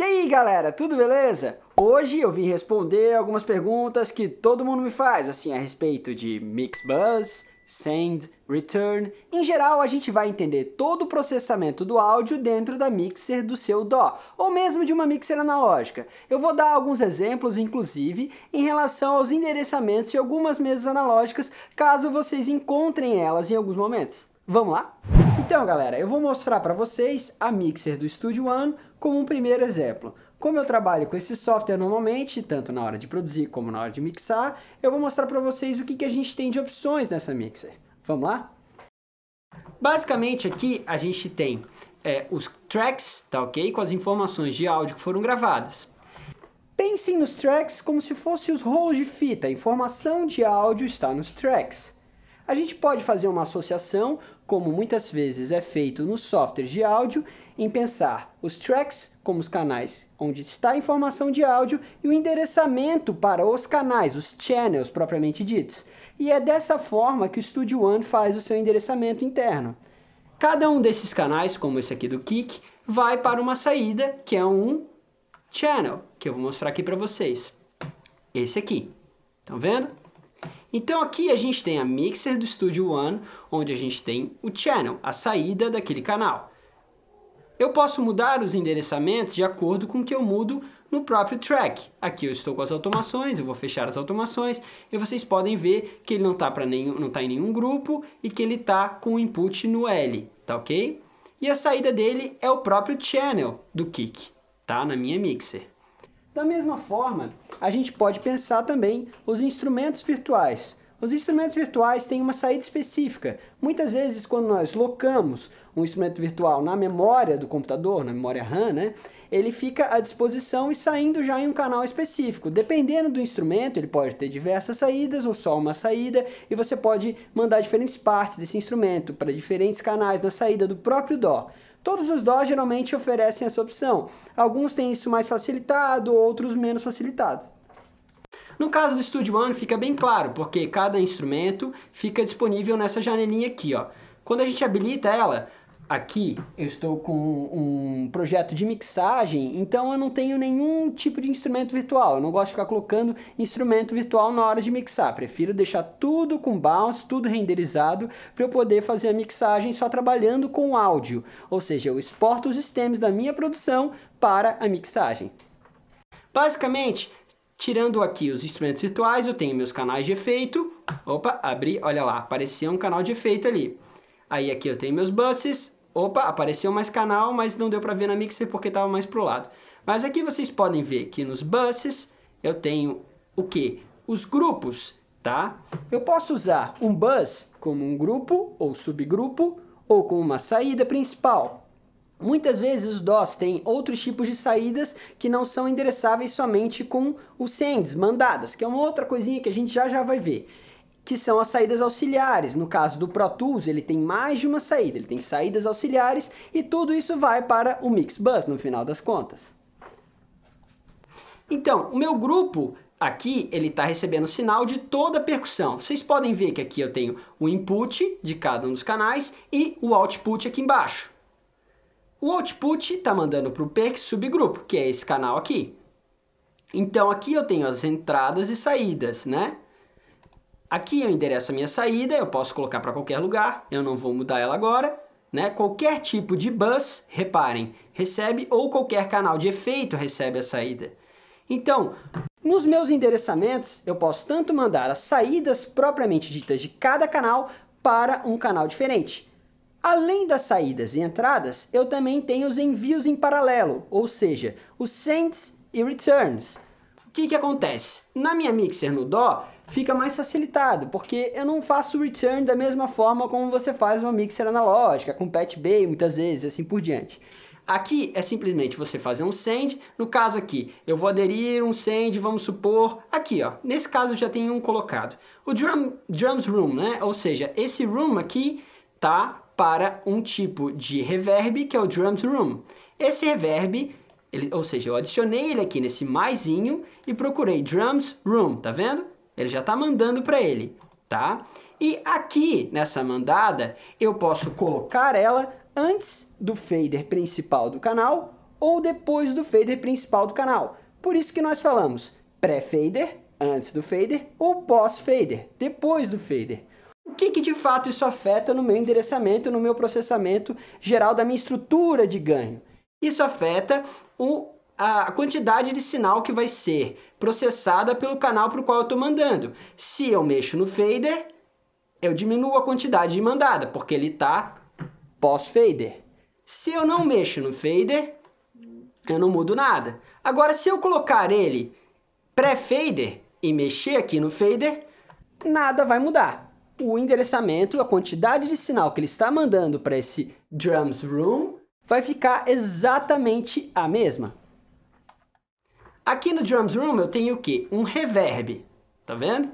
E aí galera, tudo beleza? Hoje eu vim responder algumas perguntas que todo mundo me faz, assim, a respeito de mix Buzz, Send, Return. Em geral, a gente vai entender todo o processamento do áudio dentro da mixer do seu dó, ou mesmo de uma mixer analógica. Eu vou dar alguns exemplos, inclusive, em relação aos endereçamentos e algumas mesas analógicas, caso vocês encontrem elas em alguns momentos. Vamos lá? Então, galera, eu vou mostrar para vocês a mixer do Studio One, como um primeiro exemplo, como eu trabalho com esse software normalmente, tanto na hora de produzir como na hora de mixar, eu vou mostrar para vocês o que, que a gente tem de opções nessa mixer. Vamos lá? Basicamente aqui a gente tem é, os tracks, tá ok? Com as informações de áudio que foram gravadas. Pensem nos tracks como se fossem os rolos de fita, a informação de áudio está nos tracks. A gente pode fazer uma associação, como muitas vezes é feito nos softwares de áudio, em pensar os tracks como os canais onde está a informação de áudio e o endereçamento para os canais, os channels propriamente ditos. E é dessa forma que o Studio One faz o seu endereçamento interno. Cada um desses canais, como esse aqui do Kik, vai para uma saída que é um channel, que eu vou mostrar aqui para vocês. Esse aqui. Estão vendo? Então aqui a gente tem a mixer do Studio One, onde a gente tem o channel, a saída daquele canal. Eu posso mudar os endereçamentos de acordo com o que eu mudo no próprio track. Aqui eu estou com as automações, eu vou fechar as automações e vocês podem ver que ele não está tá em nenhum grupo e que ele está com o input no L, tá ok? E a saída dele é o próprio channel do kick, tá? Na minha mixer. Da mesma forma, a gente pode pensar também os instrumentos virtuais, os instrumentos virtuais têm uma saída específica. Muitas vezes, quando nós locamos um instrumento virtual na memória do computador, na memória RAM, né, ele fica à disposição e saindo já em um canal específico. Dependendo do instrumento, ele pode ter diversas saídas ou só uma saída, e você pode mandar diferentes partes desse instrumento para diferentes canais na saída do próprio dó. Todos os DOS geralmente oferecem essa opção. Alguns têm isso mais facilitado, outros menos facilitado. No caso do Studio One fica bem claro, porque cada instrumento fica disponível nessa janelinha aqui, ó. Quando a gente habilita ela, aqui eu estou com um projeto de mixagem, então eu não tenho nenhum tipo de instrumento virtual. Eu não gosto de ficar colocando instrumento virtual na hora de mixar. Prefiro deixar tudo com bounce, tudo renderizado, para eu poder fazer a mixagem só trabalhando com áudio. Ou seja, eu exporto os stems da minha produção para a mixagem. Basicamente, Tirando aqui os instrumentos virtuais, eu tenho meus canais de efeito. Opa, abri, olha lá, apareceu um canal de efeito ali. Aí aqui eu tenho meus buses. Opa, apareceu mais canal, mas não deu para ver na mixer porque estava mais pro lado. Mas aqui vocês podem ver que nos buses eu tenho o que? Os grupos, tá? Eu posso usar um bus como um grupo ou subgrupo ou como uma saída principal. Muitas vezes os DOS têm outros tipos de saídas que não são endereçáveis somente com os sends, mandadas, que é uma outra coisinha que a gente já já vai ver, que são as saídas auxiliares. No caso do Pro Tools, ele tem mais de uma saída, ele tem saídas auxiliares e tudo isso vai para o Mixbus no final das contas. Então, o meu grupo aqui ele está recebendo sinal de toda a percussão. Vocês podem ver que aqui eu tenho o input de cada um dos canais e o output aqui embaixo. O output está mandando para o PEC subgrupo, que é esse canal aqui. Então aqui eu tenho as entradas e saídas, né? Aqui eu endereço a minha saída, eu posso colocar para qualquer lugar, eu não vou mudar ela agora. Né? Qualquer tipo de bus, reparem, recebe ou qualquer canal de efeito recebe a saída. Então, nos meus endereçamentos, eu posso tanto mandar as saídas propriamente ditas de cada canal para um canal diferente. Além das saídas e entradas, eu também tenho os envios em paralelo, ou seja, os sends e returns. O que, que acontece? Na minha mixer no Dó, fica mais facilitado, porque eu não faço return da mesma forma como você faz uma mixer analógica, com patch bay muitas vezes, assim por diante. Aqui é simplesmente você fazer um send, no caso aqui, eu vou aderir um send, vamos supor, aqui ó, nesse caso já tem um colocado. O drum, drums room, né, ou seja, esse room aqui tá para um tipo de reverb que é o drum to room. Esse reverb, ele, ou seja, eu adicionei ele aqui nesse maisinho e procurei drums room, tá vendo? Ele já está mandando para ele, tá? E aqui nessa mandada eu posso colocar ela antes do fader principal do canal ou depois do fader principal do canal. Por isso que nós falamos pré-fader, antes do fader, ou pós-fader, depois do fader o que, que de fato isso afeta no meu endereçamento, no meu processamento geral da minha estrutura de ganho. Isso afeta o, a quantidade de sinal que vai ser processada pelo canal para o qual eu estou mandando. Se eu mexo no fader, eu diminuo a quantidade de mandada, porque ele está pós-fader. Se eu não mexo no fader, eu não mudo nada. Agora, se eu colocar ele pré-fader e mexer aqui no fader, nada vai mudar o endereçamento, a quantidade de sinal que ele está mandando para esse drums room vai ficar exatamente a mesma. Aqui no drums room eu tenho o quê? Um reverb, tá vendo?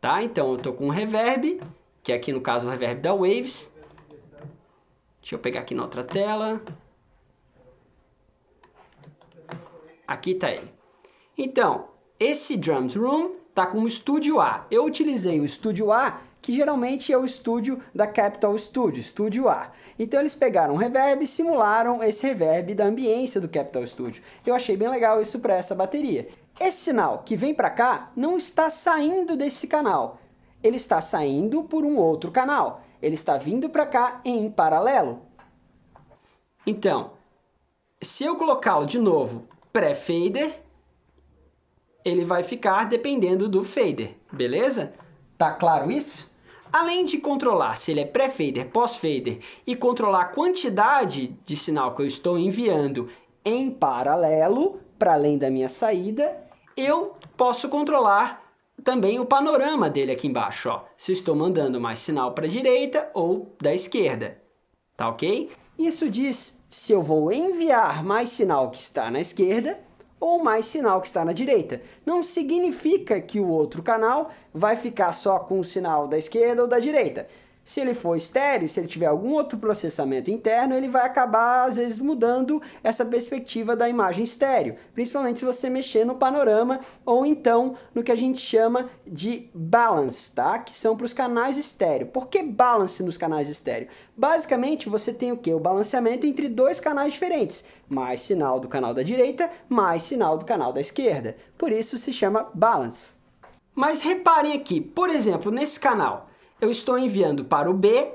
Tá, então eu tô com um reverb, que é aqui no caso o reverb da Waves. Deixa eu pegar aqui na outra tela. Aqui tá ele. Então, esse drums room tá com o Studio A. Eu utilizei o Studio A que geralmente é o estúdio da Capital Studio, Studio A. Então eles pegaram um reverb e simularam esse reverb da ambiência do Capital Studio. Eu achei bem legal isso para essa bateria. Esse sinal que vem para cá não está saindo desse canal, ele está saindo por um outro canal. Ele está vindo para cá em paralelo. Então, se eu colocá-lo de novo pré-fader, ele vai ficar dependendo do fader, beleza? Tá claro isso? Além de controlar se ele é pré-fader, pós-fader e controlar a quantidade de sinal que eu estou enviando em paralelo, para além da minha saída, eu posso controlar também o panorama dele aqui embaixo, ó. Se estou mandando mais sinal para a direita ou da esquerda, tá ok? Isso diz se eu vou enviar mais sinal que está na esquerda ou mais sinal que está na direita. Não significa que o outro canal vai ficar só com o sinal da esquerda ou da direita. Se ele for estéreo, se ele tiver algum outro processamento interno, ele vai acabar, às vezes, mudando essa perspectiva da imagem estéreo, principalmente se você mexer no panorama ou então no que a gente chama de balance, tá? Que são para os canais estéreo. Por que balance nos canais estéreo? Basicamente, você tem o que? O balanceamento entre dois canais diferentes. Mais sinal do canal da direita, mais sinal do canal da esquerda. Por isso se chama balance. Mas reparem aqui, por exemplo, nesse canal, eu estou enviando para o B.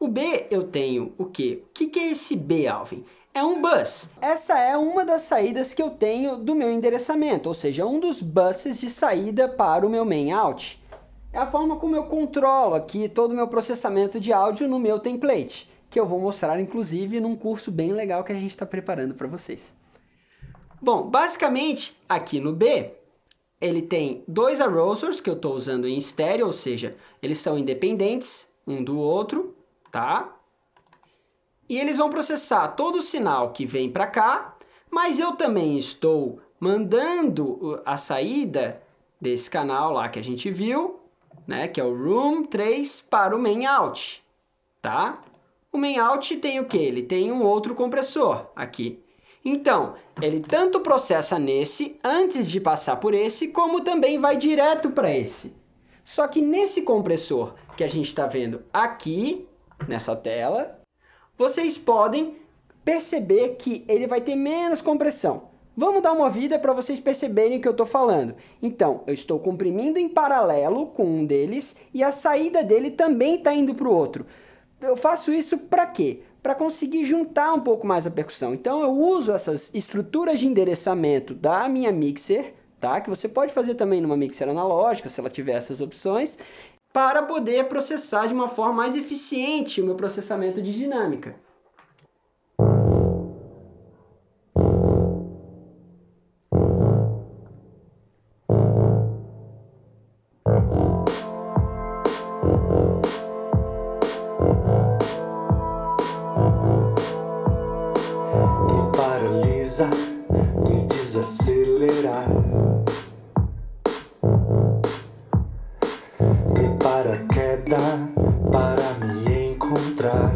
O B eu tenho o quê? O que, que é esse B, Alvin? é um bus. Essa é uma das saídas que eu tenho do meu endereçamento, ou seja, um dos buses de saída para o meu main out. É a forma como eu controlo aqui todo o meu processamento de áudio no meu template, que eu vou mostrar inclusive num curso bem legal que a gente está preparando para vocês. Bom, basicamente, aqui no B, ele tem dois arrosers que eu estou usando em estéreo, ou seja, eles são independentes um do outro, tá? E eles vão processar todo o sinal que vem para cá, mas eu também estou mandando a saída desse canal lá que a gente viu, né, que é o room 3 para o main out, tá? O main out tem o que? Ele tem um outro compressor aqui. Então, ele tanto processa nesse antes de passar por esse, como também vai direto para esse. Só que nesse compressor que a gente está vendo aqui, nessa tela, vocês podem perceber que ele vai ter menos compressão. Vamos dar uma vida para vocês perceberem o que eu estou falando. Então, eu estou comprimindo em paralelo com um deles e a saída dele também está indo para o outro. Eu faço isso para quê? para conseguir juntar um pouco mais a percussão. Então eu uso essas estruturas de endereçamento da minha mixer, tá? Que você pode fazer também numa mixer analógica, se ela tiver essas opções, para poder processar de uma forma mais eficiente o meu processamento de dinâmica. pausar e desacelerar. Me para queda para me encontrar.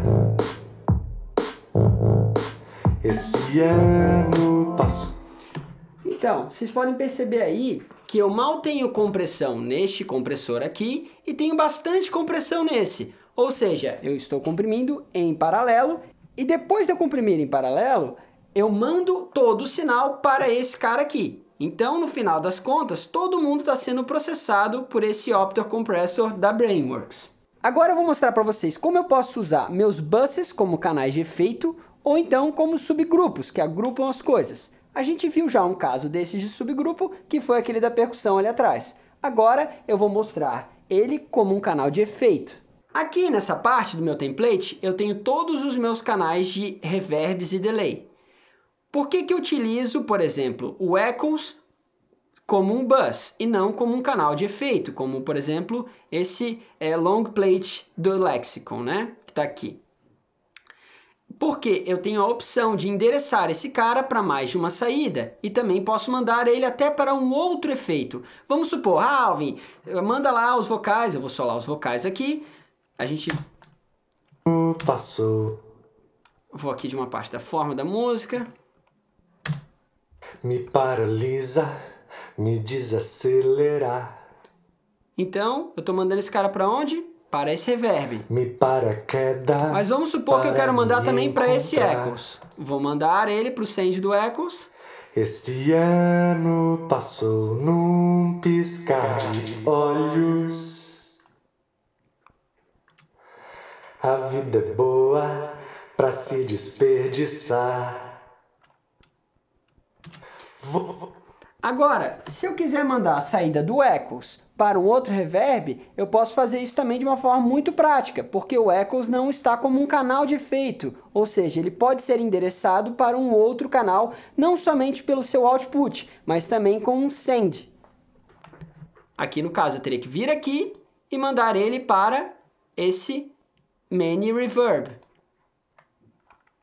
Esse ano passou. Então, vocês podem perceber aí que eu mal tenho compressão neste compressor aqui e tenho bastante compressão nesse. Ou seja, eu estou comprimindo em paralelo e depois de eu comprimir em paralelo, eu mando todo o sinal para esse cara aqui. Então, no final das contas, todo mundo está sendo processado por esse Optor Compressor da Brainworks. Agora eu vou mostrar para vocês como eu posso usar meus buses como canais de efeito ou então como subgrupos que agrupam as coisas. A gente viu já um caso desses de subgrupo que foi aquele da percussão ali atrás. Agora eu vou mostrar ele como um canal de efeito. Aqui nessa parte do meu template eu tenho todos os meus canais de reverbs e delay. Por que, que eu utilizo, por exemplo, o Echoes como um bus e não como um canal de efeito, como, por exemplo, esse é, long plate do Lexicon, né? Que está aqui. Porque eu tenho a opção de endereçar esse cara para mais de uma saída e também posso mandar ele até para um outro efeito. Vamos supor, ah, Alvin, manda lá os vocais, eu vou solar os vocais aqui. A gente. Passou. Vou aqui de uma parte da forma da música me paralisa, me desacelerar. Então, eu tô mandando esse cara para onde? Para esse reverb. Me queda. Mas vamos supor que eu quero mandar também para esse Echoes. Vou mandar ele pro send do Echoes. Esse ano passou num piscar de olhos. A vida é boa pra se desperdiçar. Agora, se eu quiser mandar a saída do Echoes para um outro reverb, eu posso fazer isso também de uma forma muito prática, porque o Echoes não está como um canal de efeito, ou seja, ele pode ser endereçado para um outro canal, não somente pelo seu output, mas também com um send. Aqui no caso eu teria que vir aqui e mandar ele para esse Many Reverb.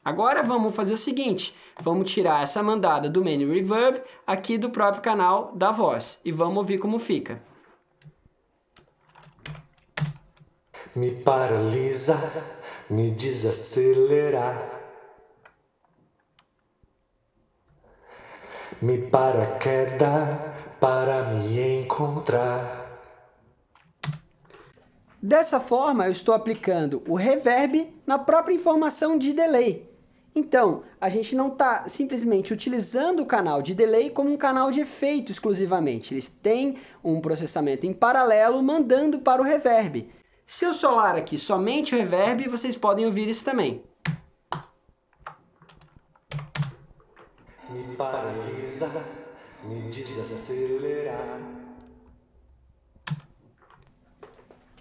Agora vamos fazer o seguinte, Vamos tirar essa mandada do Main Reverb aqui do próprio canal da voz e vamos ouvir como fica. Me paralisa, me desacelerar. Me queda para me encontrar. Dessa forma, eu estou aplicando o reverb na própria informação de delay, então, a gente não está simplesmente utilizando o canal de delay como um canal de efeito exclusivamente. Eles têm um processamento em paralelo mandando para o reverb. Se eu solar aqui somente o reverb, vocês podem ouvir isso também. Me paralisa, me desacelerar.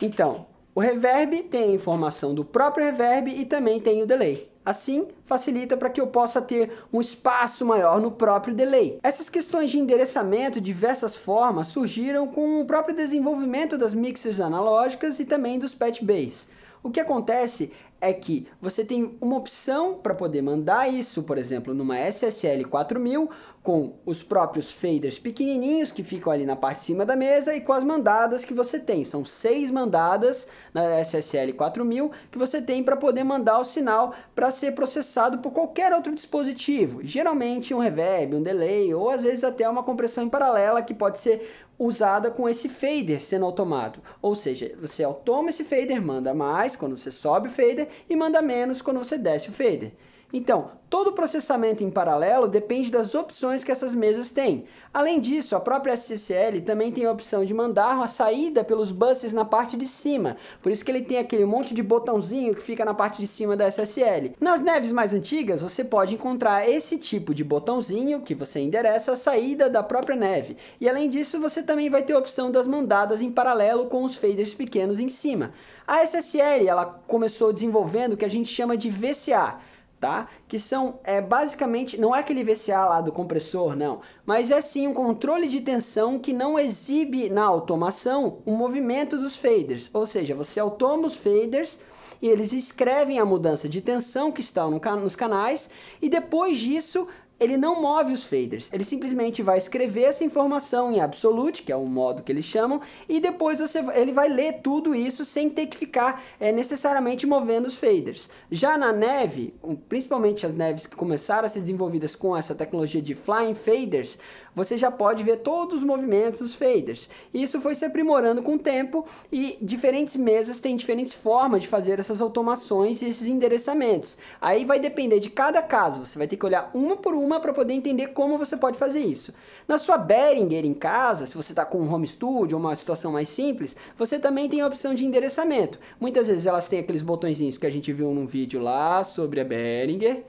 Então, o reverb tem a informação do próprio reverb e também tem o delay. Assim, facilita para que eu possa ter um espaço maior no próprio delay. Essas questões de endereçamento de diversas formas surgiram com o próprio desenvolvimento das mixers analógicas e também dos patch bass. O que acontece é que você tem uma opção para poder mandar isso, por exemplo, numa SSL 4000 com os próprios faders pequenininhos que ficam ali na parte de cima da mesa e com as mandadas que você tem. São seis mandadas na SSL 4000 que você tem para poder mandar o sinal para ser processado por qualquer outro dispositivo. Geralmente um reverb, um delay ou às vezes até uma compressão em paralela que pode ser usada com esse fader sendo automado. Ou seja, você automa esse fader, manda mais quando você sobe o fader e manda menos quando você desce o fader. Então, todo o processamento em paralelo depende das opções que essas mesas têm. Além disso, a própria SSL também tem a opção de mandar a saída pelos buses na parte de cima, por isso que ele tem aquele monte de botãozinho que fica na parte de cima da SSL. Nas neves mais antigas, você pode encontrar esse tipo de botãozinho que você endereça a saída da própria neve. E além disso, você também vai ter a opção das mandadas em paralelo com os faders pequenos em cima. A SSL, ela começou desenvolvendo o que a gente chama de VCA, tá? Que são é, basicamente, não é aquele VCA lá do compressor, não, mas é sim um controle de tensão que não exibe na automação o movimento dos faders, ou seja, você automa os faders e eles escrevem a mudança de tensão que está no can nos canais e depois disso ele não move os faders, ele simplesmente vai escrever essa informação em absolute, que é o modo que eles chamam, e depois você, ele vai ler tudo isso sem ter que ficar é, necessariamente movendo os faders. Já na neve, principalmente as neves que começaram a ser desenvolvidas com essa tecnologia de flying faders, você já pode ver todos os movimentos dos faders. Isso foi se aprimorando com o tempo e diferentes mesas têm diferentes formas de fazer essas automações e esses endereçamentos. Aí vai depender de cada caso, você vai ter que olhar uma por uma uma para poder entender como você pode fazer isso. Na sua Behringer em casa, se você está com um home studio ou uma situação mais simples, você também tem a opção de endereçamento. Muitas vezes elas têm aqueles botõezinhos que a gente viu num vídeo lá sobre a Behringer,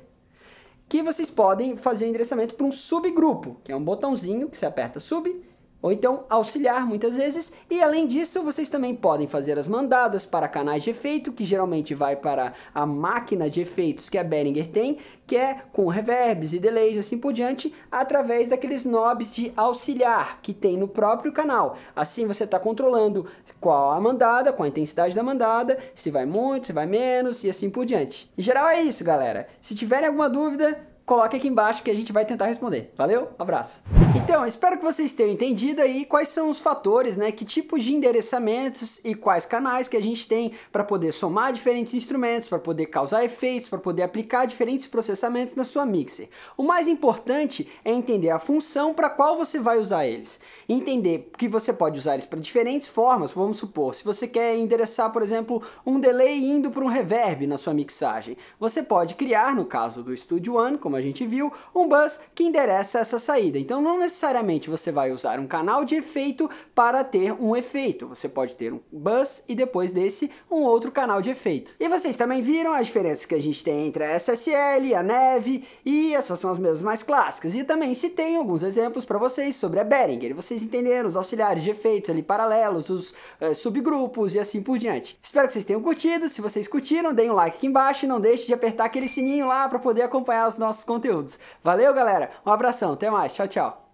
que vocês podem fazer o endereçamento para um subgrupo, que é um botãozinho que você aperta sub, ou então auxiliar muitas vezes. E além disso, vocês também podem fazer as mandadas para canais de efeito, que geralmente vai para a máquina de efeitos que a Behringer tem, que é com reverbs e delays assim por diante, através daqueles knobs de auxiliar que tem no próprio canal. Assim você está controlando qual a mandada, qual a intensidade da mandada, se vai muito, se vai menos e assim por diante. Em geral é isso, galera. Se tiverem alguma dúvida, coloque aqui embaixo que a gente vai tentar responder. Valeu? Abraço. Então, espero que vocês tenham entendido aí quais são os fatores, né? Que tipos de endereçamentos e quais canais que a gente tem para poder somar diferentes instrumentos, para poder causar efeitos, para poder aplicar diferentes processamentos na sua mixer. O mais importante é entender a função para qual você vai usar eles. Entender que você pode usar eles para diferentes formas, vamos supor, se você quer endereçar, por exemplo, um delay indo para um reverb na sua mixagem, você pode criar, no caso do Studio One, como a a gente viu, um bus que endereça essa saída. Então não necessariamente você vai usar um canal de efeito para ter um efeito. Você pode ter um bus e depois desse um outro canal de efeito. E vocês também viram as diferenças que a gente tem entre a SSL, a neve e essas são as mesmas mais clássicas. E também citei alguns exemplos para vocês sobre a Behringer. Vocês entenderam os auxiliares de efeitos ali paralelos, os eh, subgrupos e assim por diante. Espero que vocês tenham curtido. Se vocês curtiram, deem um like aqui embaixo e não deixe de apertar aquele sininho lá para poder acompanhar os nossos nossos conteúdos. Valeu, galera! Um abração, até mais, tchau, tchau!